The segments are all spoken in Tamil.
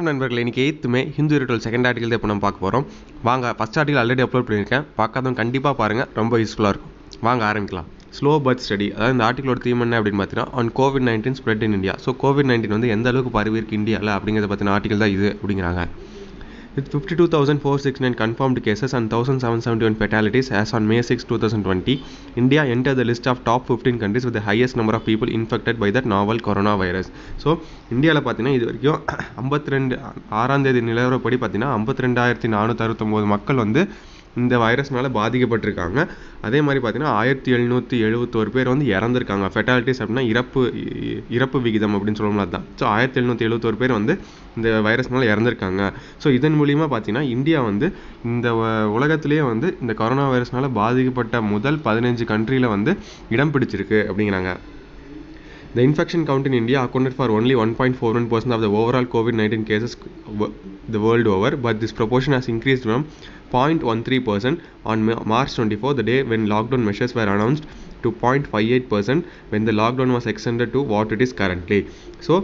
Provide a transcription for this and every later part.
வணக்கம் நண்பர்கள் இன்றைக்கி எய்த்துமே ஹிந்து ரிட்டல் செகண்ட் ஆர்டிகல் இப்போ நம்ம பார்க்க போகிறோம் வாங்க ஃபஸ்ட் ஆர்டிகல் ஆல்ரெடி அப்லோட் பண்ணியிருக்கேன் பார்க்காதவங்க கண்டிப்பாக பாருங்கள் ரொம்ப யூஸ்ஃபுல்லாக இருக்கும் வாங்க ஆரம்பிக்கலாம் ஸ்லோ பர்த் ஸ்டடி அதாவது இந்த ஆர்டிகளோட தீம் என்ன அப்படின்னு பார்த்தீங்கன்னா on covid nineteen spread in India so covid nineteen வந்து எந்த அளவுக்கு பரவி இருக்கு இந்தியாவில் அப்படிங்கிறத பற்றின ஆர்டிகல் தான் இது அப்படிங்கிறாங்க with 52,469 confirmed cases and 1,771 fatalities as on May 6, 2020, India entered the list of top 15 countries with the highest number of people infected by the novel coronavirus. So இந்தியாவில் பார்த்தீங்கன்னா இது வரைக்கும் ஐம்பத்தி ரெண்டு ஆறாம் தேதி நிலவரப்படி பார்த்தீங்கன்னா ஐம்பத்தி ரெண்டாயிரத்தி நானூற்றி அறுபத்தொம்போது மக்கள் வந்து இந்த வைரஸ்னால பாதிக்கப்பட்டிருக்காங்க அதே மாதிரி பார்த்தீங்கன்னா ஆயிரத்தி எழுநூற்றி எழுபத்தோரு பேர் வந்து இறந்துருக்காங்க ஃபெட்டாலிட்டிஸ் அப்படின்னா இறப்பு இறப்பு விகிதம் அப்படின்னு சொல்லுவோம்ல தான் ஸோ ஆயிரத்தி எழுநூற்றி எழுபத்தோரு பேர் வந்து இந்த வைரஸ்னால இறந்துருக்காங்க ஸோ இதன் மூலிமா பார்த்தீங்கன்னா இந்தியா வந்து இந்த உலகத்திலேயே வந்து இந்த கொரோனா வைரஸ்னால் பாதிக்கப்பட்ட முதல் பதினஞ்சு கண்ட்ரியில் வந்து இடம் பிடிச்சிருக்கு அப்படிங்கிறாங்க the India accounted for only one point four one percent of the overall covid nineteen cases the world over but this proportion has increased from 0.13% on March 24, the day when lockdown measures were announced, to 0.58% when the lockdown was extended to what it is currently. So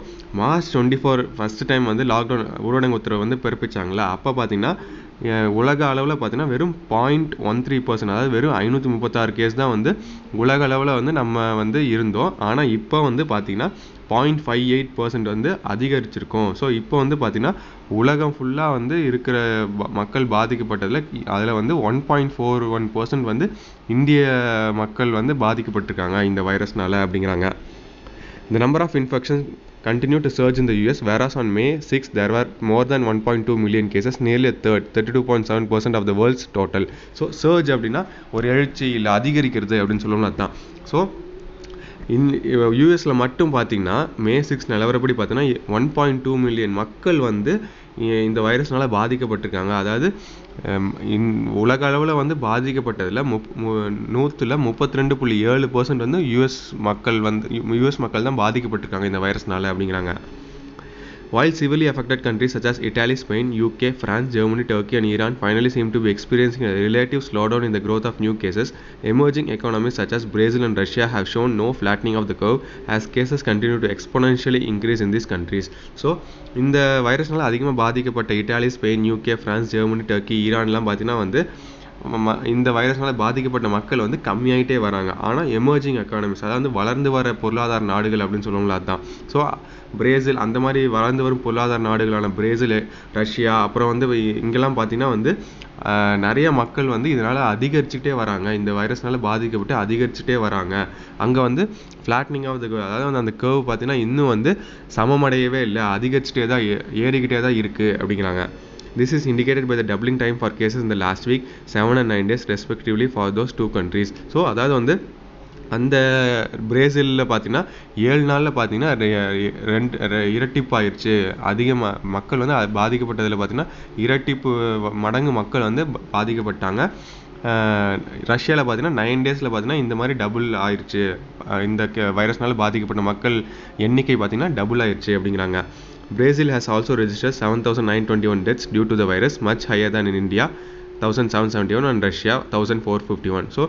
March twenty four first time வந்து லாக்டவுன் ஊரடங்கு உத்தரவு வந்து பிறப்பிச்சாங்களா அப்போ பார்த்தீங்கன்னா உலக அளவில் பார்த்தீங்கன்னா வெறும் பாயிண்ட் ஒன் த்ரீ பர்சன்ட் அதாவது வெறும் ஐநூற்றி முப்பத்தாறு கேஸ் தான் வந்து உலக அளவில் வந்து நம்ம வந்து இருந்தோம் ஆனால் இப்போ வந்து பார்த்திங்கன்னா பாயிண்ட் ஃபைவ் எயிட் பர்சன்ட் வந்து அதிகரிச்சிருக்கும் ஸோ இப்போ வந்து பார்த்திங்கன்னா உலகம் ஃபுல்லாக வந்து இருக்கிற மக்கள் பாதிக்கப்பட்டதில் அதில் வந்து one point four one percent வந்து இந்திய மக்கள் வந்து பாதிக்கப்பட்டிருக்காங்க இந்த வைரஸ்னால் அப்படிங்கிறாங்க இந்த number of infection continue to surge in the US, whereas on May 6 there were more than 1.2 million cases, nearly a third, 32.7% of the world's total. So surge அப்படின்னா ஒரு எழுச்சி இல்லை அதிகரிக்கிறது அப்படின்னு சொல்லணும்னு அதுதான் ஸோ இன் யூஎஸில் மட்டும் பார்த்தீங்கன்னா மே சிக்ஸ் நிலவரப்படி பார்த்தீங்கன்னா ஒன் பாயிண்ட் டூ மில்லியன் மக்கள் வந்து இந்த வைரஸ்னால பாதிக்கப்பட்டிருக்காங்க அதாவது இன் உலக அளவில் வந்து பாதிக்கப்பட்டதில் முப் நூற்றில் முப்பத்தி ரெண்டு புள்ளி ஏழு பர்சன்ட் வந்து யுஎஸ் மக்கள் வந்து யுஎஸ் மக்கள் தான் பாதிக்கப்பட்டிருக்காங்க இந்த வைரஸ்னால் அப்படிங்கிறாங்க While severely affected countries such as Italy, Spain, UK, France, Germany, Turkey, and Iran finally seem to be experiencing a relative slowdown in the growth of new cases, emerging economies such as Brazil and Russia have shown no flattening of the curve as cases continue to exponentially increase in these countries. So இந்த வைரஸ்னால் அதிகமாக பாதிக்கப்பட்ட Italy Spain UK France Germany Turkey ஈரான்லாம் பார்த்தீங்கன்னா வந்து இந்த வைரஸ்னால் பாதிக்கப்பட்ட மக்கள் வந்து கம்மியாயிட்டே வராங்க ஆனால் எமர்ஜிங் எக்கானமிஸ் அதாவது வளர்ந்து வர பொருளாதார நாடுகள் அப்படின்னு சொல்லுவாங்களா அதுதான் ஸோ பிரேசில் அந்த மாதிரி வளர்ந்து வரும் பொருளாதார நாடுகளான பிரேசில் ரஷ்யா அப்புறம் வந்து இங்கெல்லாம் பார்த்தீங்கன்னா வந்து நிறைய மக்கள் வந்து இதனால் அதிகரிச்சுக்கிட்டே வராங்க இந்த வைரஸ்னால் பாதிக்கப்பட்டு அதிகரிச்சுட்டே வராங்க அங்கே வந்து ஃப்ளாட்னிங் ஆஃப் த அதாவது வந்து அந்த கேர்வ் பார்த்தீங்கன்னா இன்னும் வந்து சமமடையவே இல்லை அதிகரிச்சுட்டே தான் ஏறிக்கிட்டே தான் இருக்குது அப்படிங்கிறாங்க This is indicated by the doubling time for cases in the last week, 7 and 9 days respectively for those two countries. So அதாவது வந்து அந்த பிரேசிலில் பார்த்தீங்கன்னா ஏழு நாளில் பார்த்தீங்கன்னா ரெண்டு இரட்டிப்பாயிருச்சு ம மக்கள் வந்து பாதிக்கப்பட்டதில் பார்த்தீங்கன்னா இரட்டிப்பு மடங்கு மக்கள் வந்து பாதிக்கப்பட்டாங்க ரஷ்யாவில் பார்த்தீங்கன்னா நைன் டேஸில் பார்த்தீங்கன்னா இந்த மாதிரி டபுள் ஆயிடுச்சு இந்த வைரஸ்னால பாதிக்கப்பட்ட மக்கள் எண்ணிக்கை பார்த்தீங்கன்னா டபுள் ஆயிடுச்சு அப்படிங்கிறாங்க Brazil has Brazil has also registered 7,921 deaths due to the virus, much higher than in India thousand seven seventy one and Russia thousand four fifty one so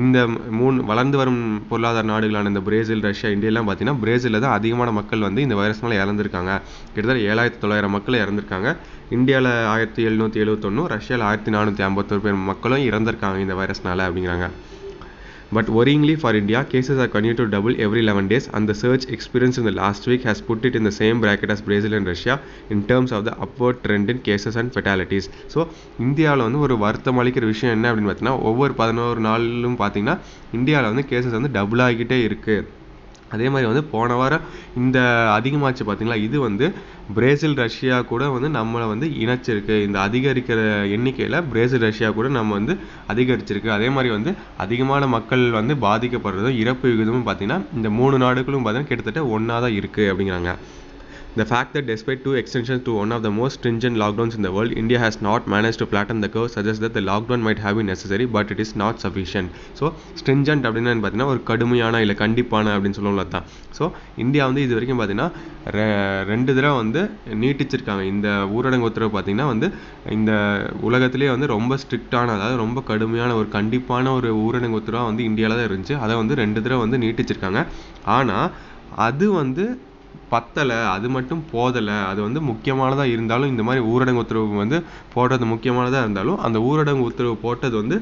இந்த மூணு வளர்ந்து வரும் பொருளாதார நாடுகளான இந்த பிரேசில் ரஷ்யா இந்தியெல்லாம் பார்த்தீங்கன்னா பிரேசிலில் தான் அதிகமான மக்கள் வந்து இந்த வைரஸ்னால் இறந்துருக்காங்க கிட்டத்தட்ட ஏழாயிரத்தி தொள்ளாயிரம் மக்கள் இறந்துருக்காங்க இந்தியாவில் ஆயிரத்தி எழுநூற்றி எழுபத்தொன்னும் ரஷ்யாவில் ஆயிரத்தி நானூற்றி ஐம்பத்தொரு பேர் மக்களும் இறந்துருக்காங்க இந்த வைரஸ்னால் அப்படிங்கிறாங்க But worryingly for India, cases are continued to double every 11 days and the surge experienced in the last week has put it in the same bracket as Brazil and Russia in terms of the upward trend in cases and fatalities. So இந்தியாவில் வந்து ஒரு வருத்தம் அளிக்கிற விஷயம் என்ன அப்படின்னு பார்த்தீங்கன்னா ஒவ்வொரு பதினோரு நாளிலும் பார்த்தீங்கன்னா இந்தியாவில் வந்து கேசஸ் வந்து டபுள் ஆகிக்கிட்டே இருக்குது அதே மாதிரி வந்து போன வாரம் இந்த அதிகமாச்சு பார்த்தீங்களா இது வந்து பிரேசில் ரஷ்யா கூட வந்து நம்மளை வந்து இணைச்சிருக்கு இந்த அதிகரிக்கிற எண்ணிக்கையில் பிரேசில் ரஷ்யா கூட நம்ம வந்து அதிகரிச்சிருக்கு அதே மாதிரி வந்து அதிகமான மக்கள் வந்து பாதிக்கப்படுறதும் இறப்பு விகிதமும் பார்த்தீங்கன்னா இந்த மூணு நாடுகளும் பார்த்திங்கன்னா கிட்டத்தட்ட ஒன்றா தான் இருக்குது அப்படிங்கிறாங்க The fact that despite two extensions to one of the most stringent lockdowns in the world, India has not managed to flatten the curve suggests that the lockdown might have been necessary but it is not sufficient. So stringent அப்படின்னு பார்த்தீங்கன்னா ஒரு கடுமையான இல்லை கண்டிப்பான அப்படின்னு சொல்லுவோம்ல தான் ஸோ இந்தியா வந்து இது வரைக்கும் பார்த்தீங்கன்னா ரெண்டு தடவை வந்து நீட்டிச்சிருக்காங்க இந்த ஊரடங்கு உத்தரவு பார்த்தீங்கன்னா வந்து இந்த உலகத்திலே வந்து ரொம்ப ஸ்ட்ரிக்டான அதாவது ரொம்ப கடுமையான ஒரு கண்டிப்பான ஒரு ஊரடங்கு உத்தரவாக வந்து இந்தியாவில் தான் இருந்துச்சு அதை வந்து ரெண்டு தடவை வந்து நீட்டிச்சிருக்காங்க ஆனால் அது வந்து பத்தலை அது மட்டும் போதலை அது வந்து முக்கியமானதாக இருந்தாலும் இந்த மாதிரி ஊரடங்கு உத்தரவு வந்து போடுறது முக்கியமானதாக இருந்தாலும் அந்த ஊரடங்கு உத்தரவு போட்டது வந்து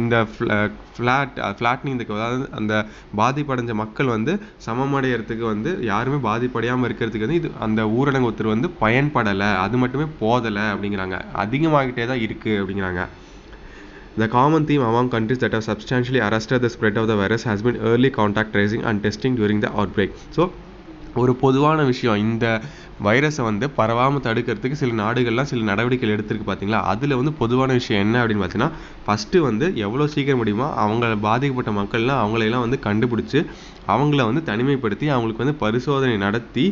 இந்த ஃப்ளாட் ஃப்ளாட்னிங்க்கு அதாவது அந்த பாதிப்படைஞ்ச மக்கள் வந்து சமமடைகிறதுக்கு வந்து யாருமே பாதிப்படையாமல் இருக்கிறதுக்கு வந்து இது அந்த ஊரடங்கு உத்தரவு வந்து பயன்படலை அது மட்டுமே போதலை அப்படிங்கிறாங்க அதிகமாகிட்டே தான் இருக்குது அப்படிங்கிறாங்க The common theme among countries that have substantially arrested the spread of the virus has been early contact tracing and testing during the outbreak. So, ஒரு பொதுவான விஷயம் இந்த வைரஸை வந்து பரவாமல் தடுக்கிறதுக்கு சில நாடுகள்லாம் சில நடவடிக்கைகள் எடுத்திருக்கு பார்த்தீங்களா அதில் வந்து பொதுவான விஷயம் என்ன அப்படின்னு பார்த்தீங்கன்னா ஃபஸ்ட்டு வந்து எவ்வளோ சீக்கிரம் முடியுமோ அவங்கள பாதிக்கப்பட்ட மக்கள்லாம் அவங்களையெல்லாம் வந்து கண்டுபிடிச்சி அவங்கள வந்து தனிமைப்படுத்தி அவங்களுக்கு வந்து பரிசோதனை நடத்தி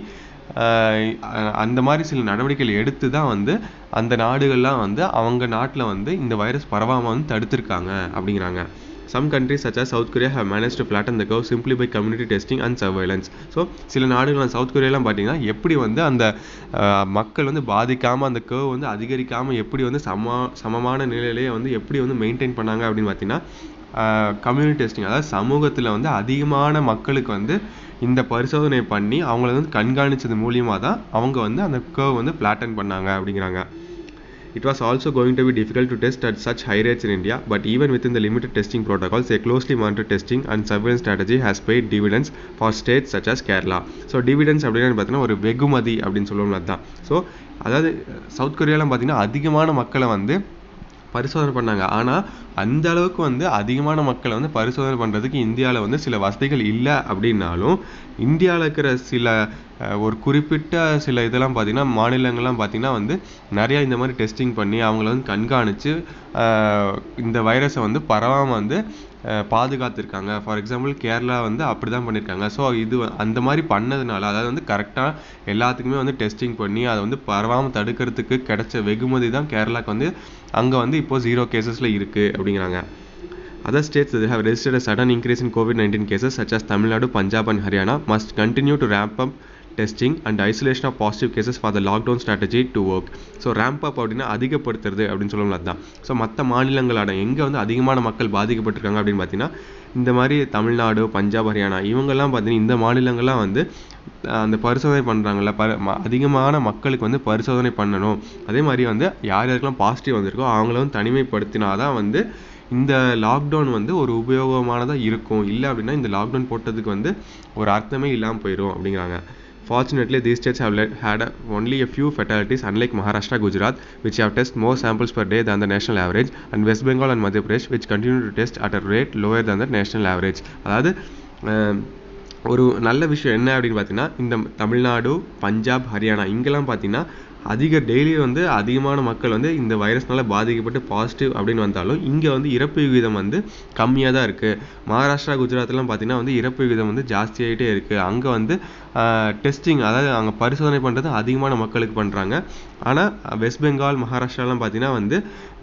அந்த மாதிரி சில நடவடிக்கைகள் எடுத்து தான் வந்து அந்த நாடுகள்லாம் வந்து அவங்க நாட்டில் வந்து இந்த வைரஸ் பரவாமல் வந்து தடுத்திருக்காங்க அப்படிங்கிறாங்க some countries such as South Korea have managed to flatten the curve simply by community testing and surveillance so சில நாடுகள் சவுத் கொரியாலாம் பார்த்தீங்கன்னா எப்படி வந்து அந்த மக்கள் வந்து பாதிக்காமல் அந்த கேர்வ் வந்து அதிகரிக்காமல் எப்படி வந்து சம சமமான நிலையிலேயே வந்து எப்படி வந்து மெயின்டைன் பண்ணாங்க அப்படின்னு பார்த்தீங்கன்னா கம்யூனிட்டி டெஸ்டிங் அதாவது சமூகத்தில் வந்து அதிகமான மக்களுக்கு வந்து இந்த பரிசோதனை பண்ணி அவங்கள வந்து கண்காணித்தது மூலியமாக தான் அவங்க வந்து அந்த கேர்வ் வந்து பிளாட்டன் பண்ணாங்க அப்படிங்கிறாங்க It was also going to be difficult to test at such high rates in India, but even within the limited testing protocols, a closely monitored testing and surveillance strategy has paid dividends for states such as Kerala. So dividends அப்படின்னு பார்த்தீங்கன்னா ஒரு வெகுமதி அப்படின்னு சொல்லுவோம்ல அதுதான் ஸோ அதாவது சவுத் கொரியாலாம் பார்த்திங்கன்னா அதிகமான மக்களை வந்து பரிசோதனை பண்ணாங்க ஆனால் அந்த அளவுக்கு வந்து அதிகமான மக்களை வந்து பரிசோதனை பண்ணுறதுக்கு இந்தியாவில் வந்து சில வசதிகள் இல்லை அப்படின்னாலும் இந்தியாவில் இருக்கிற சில ஒரு குறிப்பிட்ட சில இதெல்லாம் பார்த்திங்கன்னா மாநிலங்கள்லாம் பார்த்திங்கன்னா வந்து நிறையா இந்த மாதிரி டெஸ்டிங் பண்ணி அவங்கள வந்து கண்காணித்து இந்த வைரஸை வந்து பரவாமல் வந்து பாதுகாத்திருக்காங்க ஃபார் எக்ஸாம்பிள் கேரளா வந்து அப்படி தான் பண்ணியிருக்காங்க ஸோ இது அந்த மாதிரி பண்ணதுனால அதாவது வந்து கரெக்டாக எல்லாத்துக்குமே வந்து டெஸ்டிங் பண்ணி அதை வந்து பரவாமல் தடுக்கிறதுக்கு கிடைச்ச வெகுமதி தான் கேரளாவுக்கு வந்து அங்கே வந்து இப்போது ஜீரோ கேசஸில் இருக்குது அப்படிங்கிறாங்க other states that have registered a sudden increase in COVID 19 cases, such as Tamil Nadu, Punjab, and Haryana, must continue testing and isolation of positive cases for the lockdown strategy to work so ramp up அப்படின்னா அதிகப்படுத்துறது அப்படின்னு சொல்லணும் அதுதான் ஸோ மற்ற மாநிலங்களான எங்கே வந்து அதிகமான மக்கள் பாதிக்கப்பட்டிருக்காங்க அப்படின்னு பார்த்தீங்கன்னா இந்த மாதிரி தமிழ்நாடு பஞ்சாப் ஹரியானா இவங்கெல்லாம் பார்த்தீங்கன்னா இந்த மாநிலங்கள்லாம் வந்து அந்த பரிசோதனை பண்ணுறாங்கல்ல ப அதிகமான மக்களுக்கு வந்து பரிசோதனை பண்ணணும் அதே மாதிரி வந்து யார் யாருக்கெல்லாம் பாசிட்டிவ் வந்திருக்கோ அவங்கள வந்து தனிமைப்படுத்தினா தான் வந்து இந்த லாக்டவுன் வந்து ஒரு உபயோகமானதாக இருக்கும் இல்லை அப்படின்னா இந்த லாக்டவுன் போட்டதுக்கு வந்து ஒரு அர்த்தமே இல்லாமல் போயிடும் அப்படிங்கிறாங்க Fortunately, these states have had a, only a few fatalities, unlike Maharashtra, Gujarat, which have tested more samples per day than the national average, and West Bengal and Madhya Pradesh, which continue to test at a rate lower than the national average. அதாவது ஒரு நல்ல விஷயம் என்ன அப்படின்னு பார்த்தீங்கன்னா இந்த தமிழ்நாடு பஞ்சாப் ஹரியானா இங்கெல்லாம் பார்த்தீங்கன்னா அதிக டெய்லி வந்து அதிகமான மக்கள் வந்து இந்த வைரஸ்னால் பாதிக்கப்பட்டு பாசிட்டிவ் அப்படின்னு வந்தாலும் இங்கே வந்து இறப்பு விகிதம் வந்து கம்மியாக தான் இருக்குது மகாராஷ்டிரா குஜராத்லாம் பார்த்தீங்கன்னா வந்து இறப்பு விகிதம் வந்து ஜாஸ்தியாகிட்டே இருக்குது அங்கே வந்து டெஸ்டிங் அதாவது அங்கே பரிசோதனை பண்ணுறது அதிகமான மக்களுக்கு பண்ணுறாங்க ஆனால் வெஸ்ட் பெங்கால் மகாராஷ்டிராலாம் பார்த்தீங்கன்னா வந்து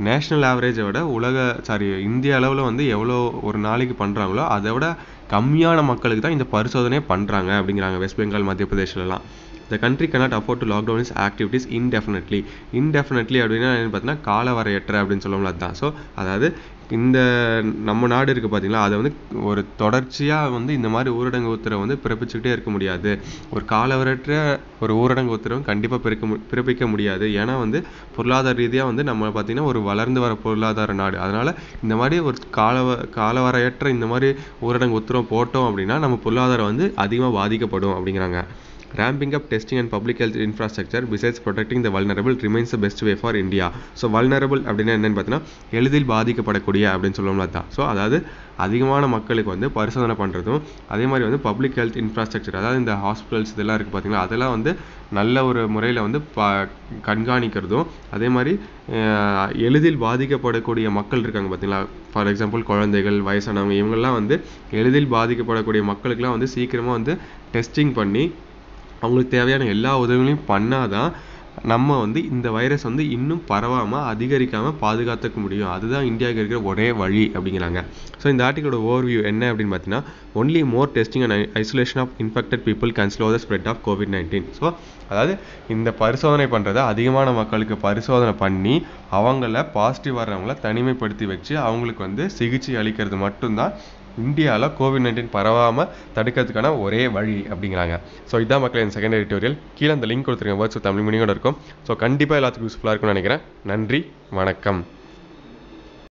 நேஷ்னல் ஆவரேஜை விட உலக சாரி இந்திய அளவில் வந்து எவ்வளோ ஒரு நாளைக்கு பண்ணுறாங்களோ அதை விட கம்மியான மக்களுக்கு தான் இந்த பரிசோதனையை பண்ணுறாங்க அப்படிங்கிறாங்க வெஸ்ட் பெங்கால் மத்திய எல்லாம் the country cannot afford to lockdown is activities indefinitely indefinitely அப்படின்னா என்னென்னு பார்த்தீங்கன்னா வரையற்ற அப்படின்னு சொல்லுவோம்ல அதுதான் ஸோ அதாவது இந்த நம்ம நாடு இருக்குது பார்த்தீங்களா அதை வந்து ஒரு தொடர்ச்சியாக வந்து இந்த மாதிரி ஊரடங்கு உத்தரவை வந்து பிறப்பிச்சுக்கிட்டே இருக்க முடியாது ஒரு காலவரற்ற ஒரு ஊரடங்கு உத்தரவு கண்டிப்பாக பிறக்க பிறப்பிக்க முடியாது ஏன்னா வந்து பொருளாதார ரீதியாக வந்து நம்ம பார்த்திங்கன்னா ஒரு வளர்ந்து வர பொருளாதார நாடு அதனால் இந்த மாதிரி ஒரு கால காலவரையற்ற இந்த மாதிரி ஊரடங்கு உத்தரவு போட்டோம் அப்படின்னா நம்ம பொருளாதாரம் வந்து அதிகமாக பாதிக்கப்படும் அப்படிங்கிறாங்க Ramping up testing and public health infrastructure besides protecting the vulnerable remains the best way for India. So vulnerable அப்படின்னா என்னென்னு பார்த்தீங்கன்னா எளிதில் பாதிக்கப்படக்கூடிய அப்படின்னு சொல்லுவோம்ல தான் ஸோ அதாவது அதிகமான மக்களுக்கு வந்து பரிசோதனை பண்ணுறதும் அதே மாதிரி வந்து பப்ளிக் ஹெல்த் இன்ஃப்ராஸ்ட்ரக்சர் அதாவது இந்த ஹாஸ்பிட்டல்ஸ் இதெல்லாம் இருக்குது பார்த்தீங்கன்னா அதெல்லாம் வந்து நல்ல ஒரு முறையில் வந்து ப கண்காணிக்கிறதும் அதே மாதிரி எளிதில் பாதிக்கப்படக்கூடிய மக்கள் இருக்காங்க பார்த்தீங்களா ஃபார் எக்ஸாம்பிள் குழந்தைகள் வயசானவங்க இவங்கெல்லாம் வந்து எளிதில் பாதிக்கப்படக்கூடிய மக்களுக்கெல்லாம் வந்து சீக்கிரமாக வந்து டெஸ்டிங் பண்ணி அவங்களுக்கு தேவையான எல்லா உதவிகளையும் பண்ணால் தான் நம்ம வந்து இந்த வைரஸ் வந்து இன்னும் பரவாமல் அதிகரிக்காமல் பாதுகாத்துக்க முடியும் அதுதான் இந்தியாவுக்கு இருக்கிற ஒரே வழி அப்படிங்கிறாங்க ஸோ இந்த ஆர்டிகளோட ஓவர்வியூ என்ன அப்படின்னு பார்த்தீங்கன்னா only more testing and isolation of infected people can slow the spread of covid nineteen so அதாவது இந்த பரிசோதனை பண்ணுறத அதிகமான மக்களுக்கு பரிசோதனை பண்ணி அவங்கள பாசிட்டிவ் வர்றவங்கள தனிமைப்படுத்தி வச்சு அவங்களுக்கு வந்து சிகிச்சை அளிக்கிறது மட்டும்தான் இந்தியாவில் கோவிட் நைன்டீன் பரவாமல் தடுக்கிறதுக்கான ஒரே வழி அப்படிங்கிறாங்க ஸோ இதான் மக்கள் என் செகண்ட் எடிட்டோரியல் கீழே அந்த லிங்க் கொடுத்துருக்கேன் வேர்ட்ஸ் தமிழ் மீனிங்கோட இருக்கும் ஸோ கண்டிப்பாக எல்லாத்துக்கும் யூஸ்ஃபுல்லாக இருக்கும்னு நினைக்கிறேன் நன்றி வணக்கம்